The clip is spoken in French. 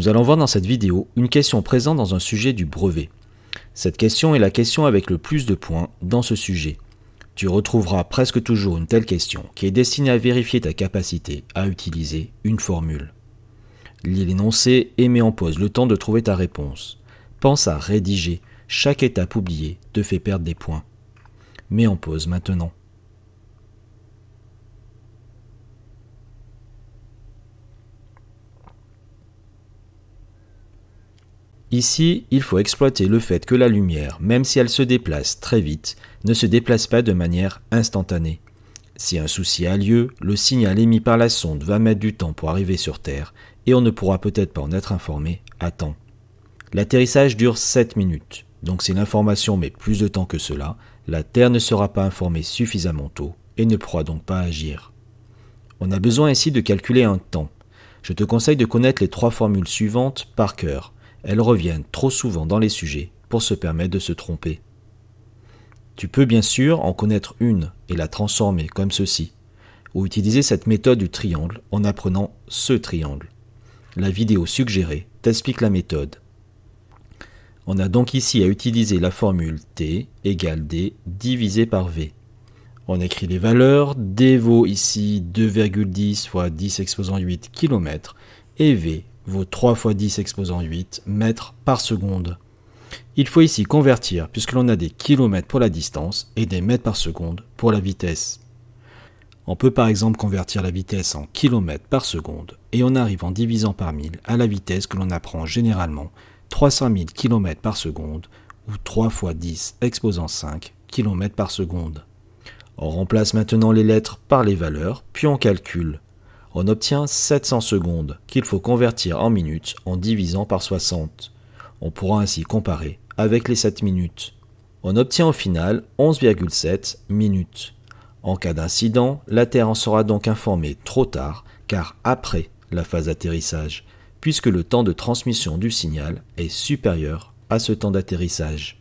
Nous allons voir dans cette vidéo une question présente dans un sujet du brevet. Cette question est la question avec le plus de points dans ce sujet. Tu retrouveras presque toujours une telle question qui est destinée à vérifier ta capacité à utiliser une formule. Lis l'énoncé et mets en pause le temps de trouver ta réponse. Pense à rédiger. Chaque étape oubliée te fait perdre des points. Mets en pause maintenant. Ici, il faut exploiter le fait que la lumière, même si elle se déplace très vite, ne se déplace pas de manière instantanée. Si un souci a lieu, le signal émis par la sonde va mettre du temps pour arriver sur Terre, et on ne pourra peut-être pas en être informé à temps. L'atterrissage dure 7 minutes, donc si l'information met plus de temps que cela, la Terre ne sera pas informée suffisamment tôt et ne pourra donc pas agir. On a besoin ainsi de calculer un temps. Je te conseille de connaître les trois formules suivantes par cœur elles reviennent trop souvent dans les sujets pour se permettre de se tromper. Tu peux bien sûr en connaître une et la transformer comme ceci, ou utiliser cette méthode du triangle en apprenant ce triangle. La vidéo suggérée t'explique la méthode. On a donc ici à utiliser la formule T égale D divisé par V. On écrit les valeurs, D vaut ici 2,10 fois 10 exposant 8 km et V vaut 3 fois 10 exposant 8 mètres par seconde. Il faut ici convertir puisque l'on a des kilomètres pour la distance et des mètres par seconde pour la vitesse. On peut par exemple convertir la vitesse en kilomètres par seconde et on arrive en divisant par 1000 à la vitesse que l'on apprend généralement 300 000 km par seconde ou 3 fois 10 exposant 5 km par seconde. On remplace maintenant les lettres par les valeurs puis on calcule on obtient 700 secondes qu'il faut convertir en minutes en divisant par 60. On pourra ainsi comparer avec les 7 minutes. On obtient au final 11,7 minutes. En cas d'incident, la Terre en sera donc informée trop tard, car après la phase d'atterrissage, puisque le temps de transmission du signal est supérieur à ce temps d'atterrissage.